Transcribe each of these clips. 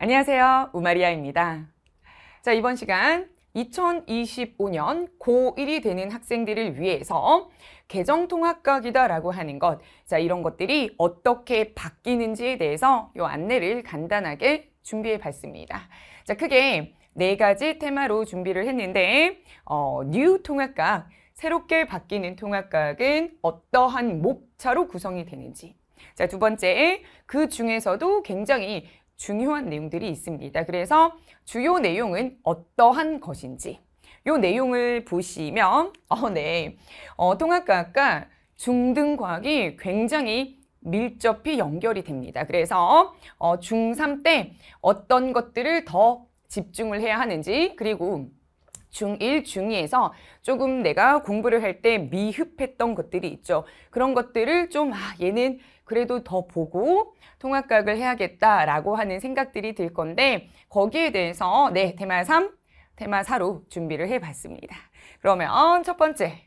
안녕하세요. 우마리아입니다. 자, 이번 시간 2025년 고1이 되는 학생들을 위해서 개정통합과학이다라고 하는 것, 자, 이런 것들이 어떻게 바뀌는지에 대해서 요 안내를 간단하게 준비해 봤습니다. 자, 크게 네 가지 테마로 준비를 했는데, 어, 뉴 통합과학, 새롭게 바뀌는 통합과학은 어떠한 목차로 구성이 되는지, 자, 두 번째, 그 중에서도 굉장히 중요한 내용들이 있습니다. 그래서 주요 내용은 어떠한 것인지 요 내용을 보시면 어, 네. 어, 통합과학과 중등과학이 굉장히 밀접히 연결이 됩니다. 그래서 어, 중3 때 어떤 것들을 더 집중을 해야 하는지 그리고 중1, 중2에서 조금 내가 공부를 할 때 미흡했던 것들이 있죠. 그런 것들을 좀, 아, 얘는 그래도 더 보고 통합각을 해야겠다라고 하는 생각들이 들 건데 거기에 대해서 네 테마 3, 테마 4로 준비를 해봤습니다. 그러면 첫 번째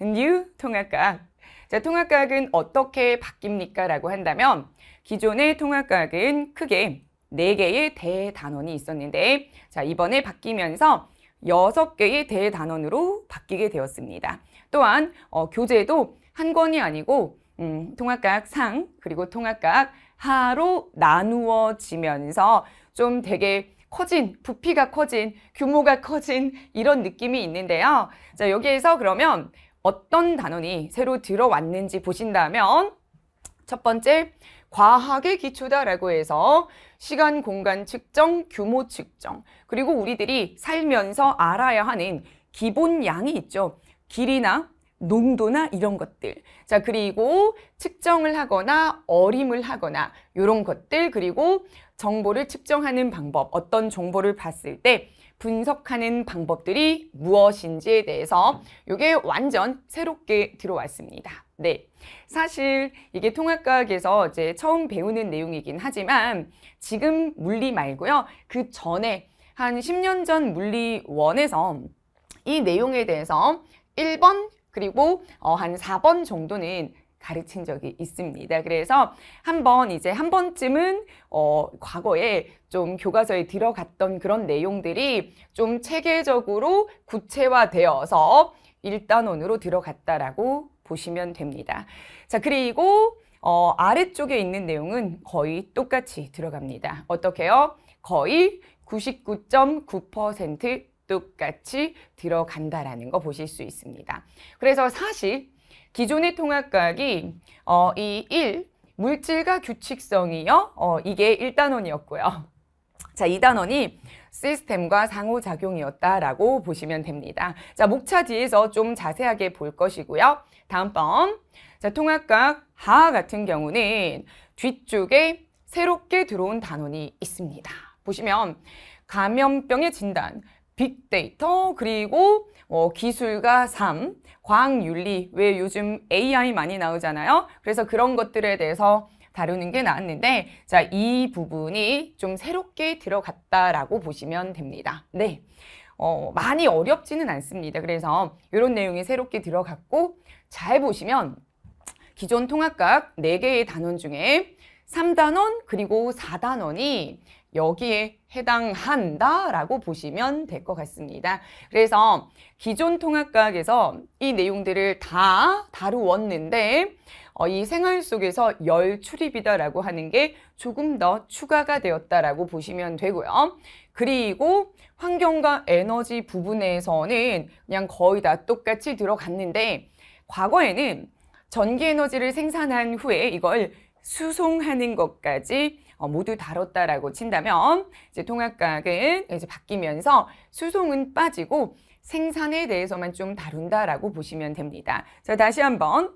뉴 통합각 자, 통합각은 어떻게 바뀝니까? 라고 한다면 기존의 통합각은 크게 네개의 대단원이 있었는데 자 이번에 바뀌면서 여 개의 대단원으로 바뀌게 되었습니다. 또한 어, 교재도 한 권이 아니고 음, 예, 통합각 상 그리고 통합각 하로 나누어지면서 좀 되게 커진 부피가 커진 규모가 커진 이런 느낌이 있는데요. 자 여기에서 그러면 어떤 단원이 새로 들어왔는지 보신다면 첫 번째 과학의 기초다라고 해서 시간, 공간 측정, 규모 측정 그리고 우리들이 살면서 알아야 하는 기본 양이 있죠. 길이나 농도나 이런 것들. 자, 그리고 측정을 하거나 어림을 하거나 이런 것들 그리고 정보를 측정하는 방법, 어떤 정보를 봤을 때 분석하는 방법들이 무엇인지에 대해서 이게 완전 새롭게 들어왔습니다. 네. 사실 이게 통합과학에서 이제 처음 배우는 내용이긴 하지만 지금 물리 말고요. 그 전에 한 10년 전 물리원에서 이 내용에 대해서 1번, 그리고 어, 한 4번 정도는 가르친 적이 있습니다. 그래서 한번 이제 한 번쯤은 어, 과거에 좀 교과서에 들어갔던 그런 내용들이 좀 체계적으로 구체화되어서 일단원으로 들어갔다라고 보시면 됩니다. 자, 그리고 어, 아래쪽에 있는 내용은 거의 똑같이 들어갑니다. 어떻게요? 거의 99.9% 똑같이 들어간다라는 거 보실 수 있습니다. 그래서 사실 기존의 통합과학이 어, 이 1, 물질과 규칙성이요. 어, 이게 1단원이었고요. 자, 2단원이 시스템과 상호작용이었다라고 보시면 됩니다. 자, 목차 뒤에서 좀 자세하게 볼 것이고요. 다음번, 자, 통합각 하 같은 경우는 뒤쪽에 새롭게 들어온 단원이 있습니다. 보시면 감염병의 진단, 빅데이터 그리고 어, 기술과 삶, 과학윤리 왜 요즘 AI 많이 나오잖아요. 그래서 그런 것들에 대해서 다루는 게 나왔는데 자, 이 부분이 좀 새롭게 들어갔다라고 보시면 됩니다. 네. 어, 많이 어렵지는 않습니다. 그래서 이런 내용이 새롭게 들어갔고 잘 보시면 기존 통합각 4개의 단원 중에 3단원 그리고 4단원이 여기에 해당한다라고 보시면 될 것 같습니다. 그래서 기존 통합과학에서 이 내용들을 다 다루었는데 어, 이 생활 속에서 열 출입이다라고 하는 게 조금 더 추가가 되었다라고 보시면 되고요. 그리고 환경과 에너지 부분에서는 그냥 거의 다 똑같이 들어갔는데 과거에는 전기 에너지를 생산한 후에 이걸 수송하는 것까지 어, 모두 다뤘다라고 친다면 이제 통합각은 이제 바뀌면서 수송은 빠지고 생산에 대해서만 좀 다룬다라고 보시면 됩니다. 자, 다시 한번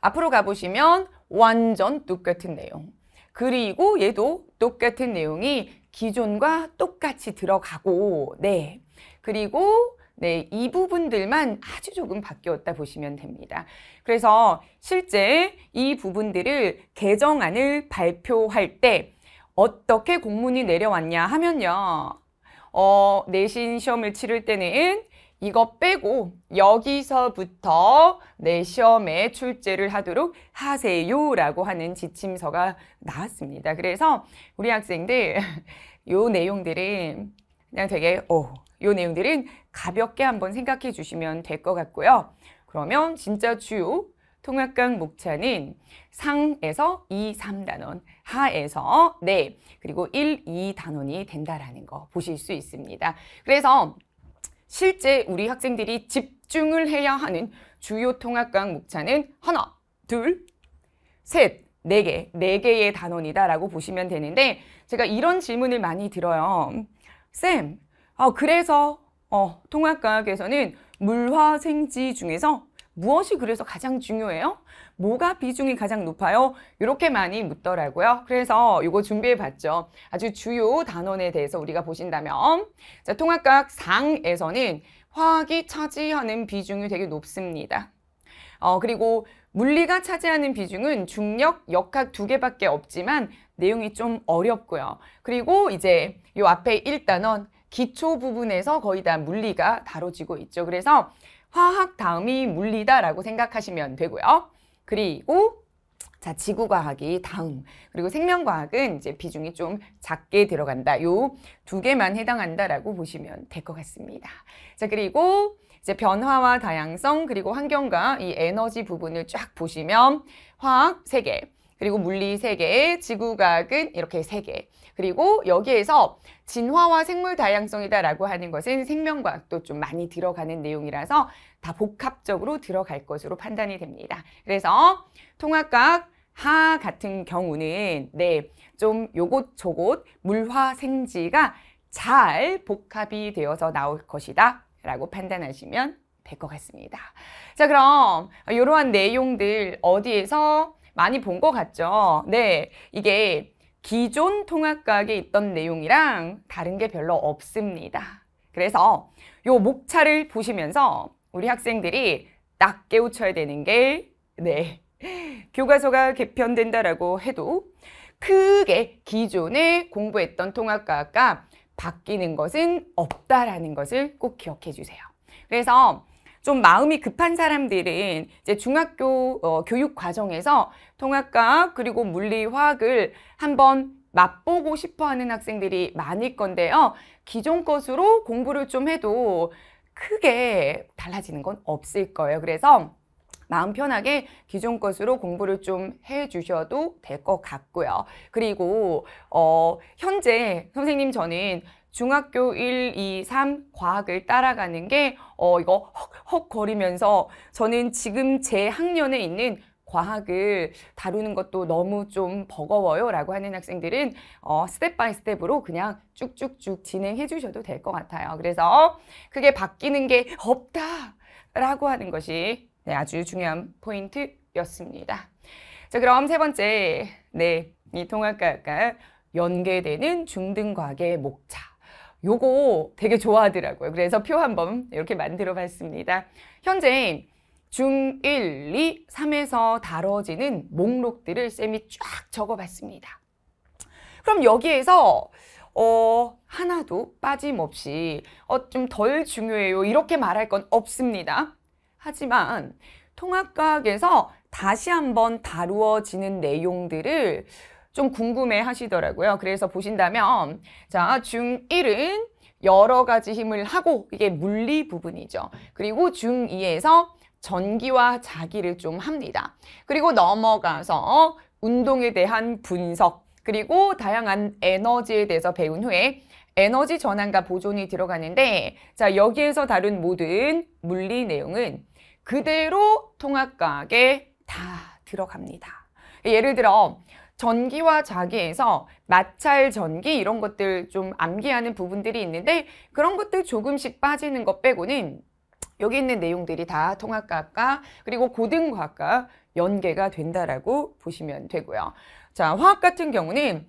앞으로 가보시면 완전 똑같은 내용. 그리고 얘도 똑같은 내용이 기존과 똑같이 들어가고, 네. 그리고 네, 이 부분들만 아주 조금 바뀌었다 보시면 됩니다. 그래서 실제 이 부분들을 개정안을 발표할 때 어떻게 공문이 내려왔냐 하면요. 어, 내신 시험을 치를 때는 이거 빼고 여기서부터 내 시험에 출제를 하도록 하세요라고 하는 지침서가 나왔습니다. 그래서 우리 학생들 요 내용들은 그냥 되게 오 어, 요 내용들은 가볍게 한번 생각해 주시면 될 것 같고요. 그러면 진짜 주요 통합강 목차는 상에서 2, 3단원, 하에서 네, 그리고 1, 2단원이 된다라는 거 보실 수 있습니다. 그래서 실제 우리 학생들이 집중을 해야 하는 주요 통합강 목차는 하나, 둘, 셋, 네 개, 개네 개의 단원이다라고 보시면 되는데 제가 이런 질문을 많이 들어요. 쌤, 어, 그래서 어, 통합과학에서는 물화 생지 중에서 무엇이 그래서 가장 중요해요? 뭐가 비중이 가장 높아요? 이렇게 많이 묻더라고요. 그래서 이거 준비해 봤죠. 아주 주요 단원에 대해서 우리가 보신다면 자, 통합과학 상에서는 화학이 차지하는 비중이 되게 높습니다. 어, 그리고 물리가 차지하는 비중은 중력, 역학 두 개밖에 없지만 내용이 좀 어렵고요. 그리고 이제 요 앞에 일단원 기초 부분에서 거의 다 물리가 다뤄지고 있죠. 그래서 화학 다음이 물리다라고 생각하시면 되고요. 그리고 자, 지구과학이 다음. 그리고 생명과학은 이제 비중이 좀 작게 들어간다. 요 두 개만 해당한다라고 보시면 될 것 같습니다. 자, 그리고 이제 변화와 다양성 그리고 환경과 이 에너지 부분을 쫙 보시면 화학 세 개, 그리고 물리 세계 지구과학은 이렇게 세 개 그리고 여기에서 진화와 생물 다양성이다라고 하는 것은 생명과학도 좀 많이 들어가는 내용이라서 다 복합적으로 들어갈 것으로 판단이 됩니다. 그래서 통합과학 하 같은 경우는 네, 좀요곳저곳 물화 생지가 잘 복합이 되어서 나올 것이다 라고 판단하시면 될 것 같습니다. 자 그럼 이러한 내용들 어디에서 많이 본 것 같죠. 네, 이게 기존 통합과학에 있던 내용이랑 다른 게 별로 없습니다. 그래서 요 목차를 보시면서 우리 학생들이 딱 깨우쳐야 되는 게 네, 교과서가 개편된다라고 해도 크게 기존에 공부했던 통합과학과 바뀌는 것은 없다라는 것을 꼭 기억해 주세요. 그래서 좀 마음이 급한 사람들은 이제 중학교 어, 교육 과정에서 통합과 그리고 물리 화학을 한번 맛보고 싶어 하는 학생들이 많을 건데요. 기존 것으로 공부를 좀 해도 크게 달라지는 건 없을 거예요. 그래서 마음 편하게 기존 것으로 공부를 좀 해주셔도 될 것 같고요. 그리고 어, 현재 선생님 저는 중학교 1, 2, 3 과학을 따라가는 게 어, 이거 헉헉 거리면서 저는 지금 제 학년에 있는 과학을 다루는 것도 너무 좀 버거워요 라고 하는 학생들은 어, 스텝 바이 스텝으로 그냥 쭉쭉쭉 진행해 주셔도 될 것 같아요. 그래서 그게 바뀌는 게 없다 라고 하는 것이 네, 아주 중요한 포인트였습니다. 자 그럼 세 번째 네이 통합과학과 연계되는 중등과학의 목차 요거 되게 좋아하더라고요. 그래서 표 한번 이렇게 만들어 봤습니다. 현재 중 1, 2, 3에서 다뤄지는 목록들을 쌤이 쫙 적어 봤습니다. 그럼 여기에서 어, 하나도 빠짐없이 어, 좀 덜 중요해요. 이렇게 말할 건 없습니다. 하지만 통합과학에서 다시 한번 다루어지는 내용들을 좀 궁금해 하시더라고요. 그래서 보신다면 자, 중1은 여러 가지 힘을 하고 이게 물리 부분이죠. 그리고 중2에서 전기와 자기를 좀 합니다. 그리고 넘어가서 운동에 대한 분석 그리고 다양한 에너지에 대해서 배운 후에 에너지 전환과 보존이 들어가는데 자 여기에서 다룬 모든 물리 내용은 그대로 통합과학에 다 들어갑니다. 예를 들어 전기와 자기에서 마찰 전기 이런 것들 좀 암기하는 부분들이 있는데 그런 것들 조금씩 빠지는 것 빼고는 여기 있는 내용들이 다 통합과학과 그리고 고등과학과 연계가 된다라고 보시면 되고요. 자, 화학 같은 경우는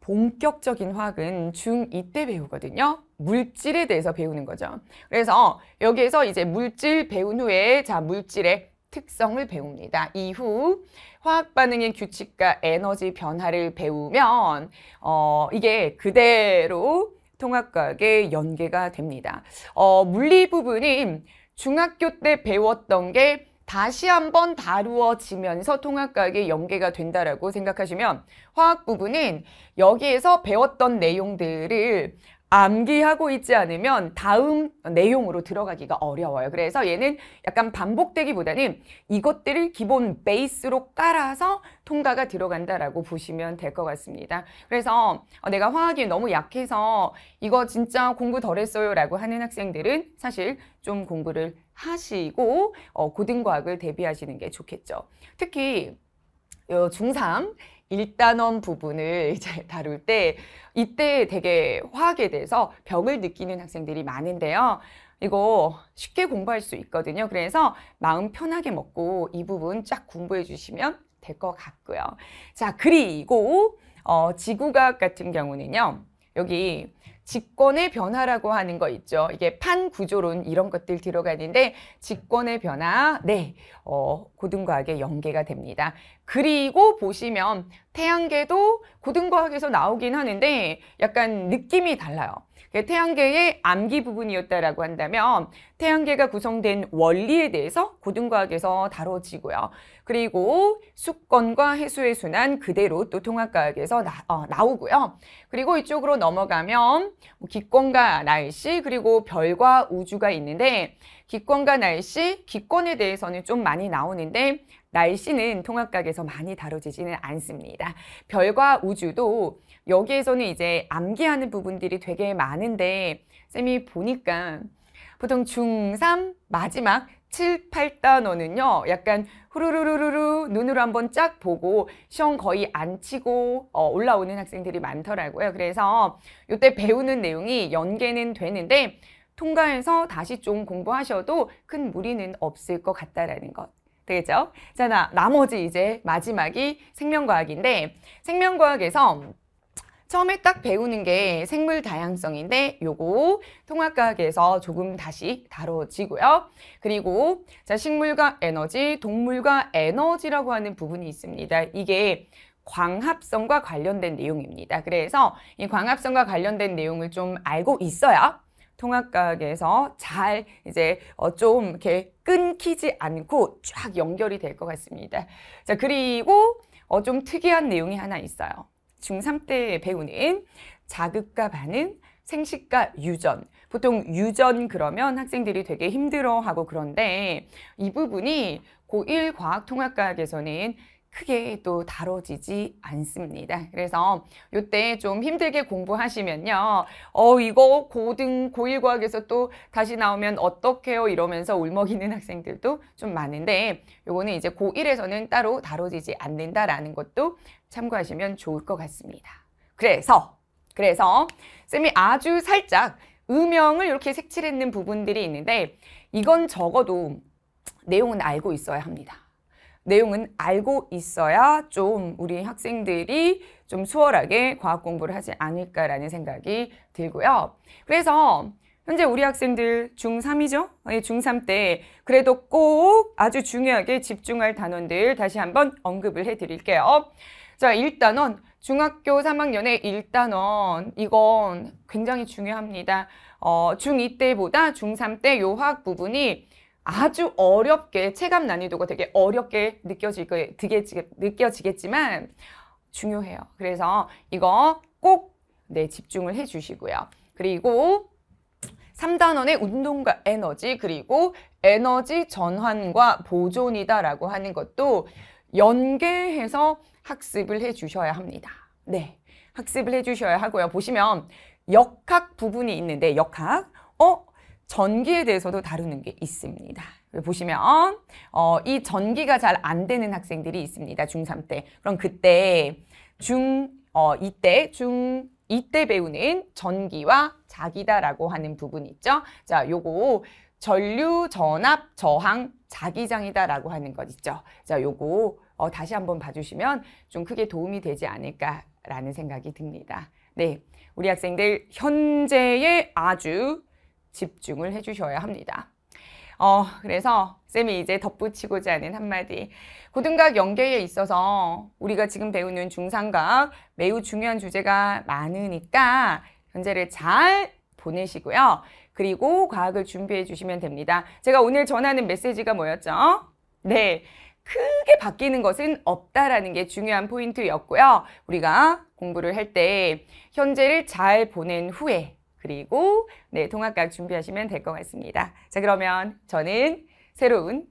본격적인 화학은 중2 때 배우거든요. 물질에 대해서 배우는 거죠. 그래서 여기에서 이제 물질 배운 후에 자 물질의 특성을 배웁니다. 이후 화학 반응의 규칙과 에너지 변화를 배우면 어, 이게 그대로 통합과학의 연계가 됩니다. 어, 물리 부분이 중학교 때 배웠던 게 다시 한번 다루어지면서 통합과학의 연계가 된다라고 생각하시면 화학 부분은 여기에서 배웠던 내용들을 암기하고 있지 않으면 다음 내용으로 들어가기가 어려워요. 그래서 얘는 약간 반복되기보다는 이것들을 기본 베이스로 깔아서 통과가 들어간다라고 보시면 될 것 같습니다. 그래서 어, 내가 화학이 너무 약해서 이거 진짜 공부 덜했어요 라고 하는 학생들은 사실 좀 공부를 하시고 어, 고등과학을 대비하시는 게 좋겠죠. 특히 어, 중3 일단원 부분을 이제 다룰 때 이때 되게 화학에 대해서 병을 느끼는 학생들이 많은데요. 이거 쉽게 공부할 수 있거든요. 그래서 마음 편하게 먹고 이 부분 쫙 공부해 주시면 될 것 같고요. 자, 그리고 어, 지구과학 같은 경우는요. 여기 직권의 변화라고 하는 거 있죠. 이게 판 구조론 이런 것들 들어가는데 직권의 변화, 네, 어, 고등과학의 연계가 됩니다. 그리고 보시면 태양계도 고등과학에서 나오긴 하는데 약간 느낌이 달라요. 그러니까 태양계의 암기 부분이었다라고 한다면 태양계가 구성된 원리에 대해서 고등과학에서 다뤄지고요. 그리고 수권과 해수의 순환 그대로 또 통합과학에서 나, 어, 나 오고요 그리고 이쪽으로 넘어가면 뭐 기권과 날씨 그리고 별과 우주가 있는데 기권과 날씨, 기권에 대해서는 좀 많이 나오는데 날씨는 통합각에서 많이 다뤄지지는 않습니다. 별과 우주도 여기에서는 이제 암기하는 부분들이 되게 많은데 쌤이 보니까 보통 중3 마지막 7, 8단원은요, 약간 후루루루루루 눈으로 한번 쫙 보고 시험 거의 안 치고 어, 올라오는 학생들이 많더라고요. 그래서 이때 배우는 내용이 연계는 되는데 통과해서 다시 좀 공부하셔도 큰 무리는 없을 것 같다라는 것. 되겠죠? 자, 나, 나머지 이제 마지막이 생명과학인데 생명과학에서 처음에 딱 배우는 게 생물 다양성인데 요거 통합과학에서 조금 다시 다뤄지고요. 그리고 자 식물과 에너지, 동물과 에너지라고 하는 부분이 있습니다. 이게 광합성과 관련된 내용입니다. 그래서 이 광합성과 관련된 내용을 좀 알고 있어야 통합과학에서 잘 이제 어 좀 이렇게 끊기지 않고 쫙 연결이 될 것 같습니다. 자, 그리고 어 좀 특이한 내용이 하나 있어요. 중3 때 배우는 자극과 반응, 생식과 유전. 보통 유전 그러면 학생들이 되게 힘들어하고 그런데 이 부분이 고1 과학통합과학에서는 크게 또 다뤄지지 않습니다. 그래서 이때 좀 힘들게 공부하시면요. 어, 이거 고등, 고일과학에서 또 다시 나오면 어떡해요? 이러면서 울먹이는 학생들도 좀 많은데, 요거는 이제 고1에서는 따로 다뤄지지 않는다라는 것도 참고하시면 좋을 것 같습니다. 그래서, 그래서, 쌤이 아주 살짝 음영을 이렇게 색칠했는 부분들이 있는데, 이건 적어도 내용은 알고 있어야 합니다. 내용은 알고 있어야 좀 우리 학생들이 좀 수월하게 과학 공부를 하지 않을까라는 생각이 들고요. 그래서 현재 우리 학생들 중3이죠? 예, 중3 때 그래도 꼭 아주 중요하게 집중할 단원들 다시 한번 언급을 해드릴게요. 자, 1단원. 중학교 3학년의 1단원. 이건 굉장히 중요합니다. 어, 중2 때보다 중3 때요 화학 부분이 아주 어렵게 체감 난이도가 되게 어렵게 느껴지게 느껴지겠지만 중요해요. 그래서 이거 꼭 네, 집중을 해 주시고요. 그리고 3단원의 운동과 에너지 그리고 에너지 전환과 보존이다라고 하는 것도 연계해서 학습을 해 주셔야 합니다. 네. 학습을 해 주셔야 하고요. 보시면 역학 부분이 있는데 역학 어 전기에 대해서도 다루는 게 있습니다. 보시면 어, 이 전기가 잘 안 되는 학생들이 있습니다. 중3 때. 그럼 그때 중 어, 이때 중 이때 배우는 전기와 자기다라고 하는 부분 있죠. 자, 요거 전류 전압 저항 자기장이다라고 하는 것 있죠. 자, 요거 어, 다시 한번 봐주시면 좀 크게 도움이 되지 않을까라는 생각이 듭니다. 네, 우리 학생들 현재의 아주 집중을 해주셔야 합니다. 어, 그래서 쌤이 이제 덧붙이고자 하는 한마디. 고등각 연계에 있어서 우리가 지금 배우는 중상각 매우 중요한 주제가 많으니까 현재를 잘 보내시고요. 그리고 과학을 준비해 주시면 됩니다. 제가 오늘 전하는 메시지가 뭐였죠? 네. 크게 바뀌는 것은 없다라는 게 중요한 포인트였고요. 우리가 공부를 할 때 현재를 잘 보낸 후에 그리고 네, 동학각 준비하시면 될 것 같습니다. 자, 그러면 저는 새로운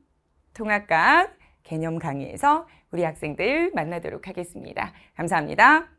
동학각 개념 강의에서 우리 학생들 만나도록 하겠습니다. 감사합니다.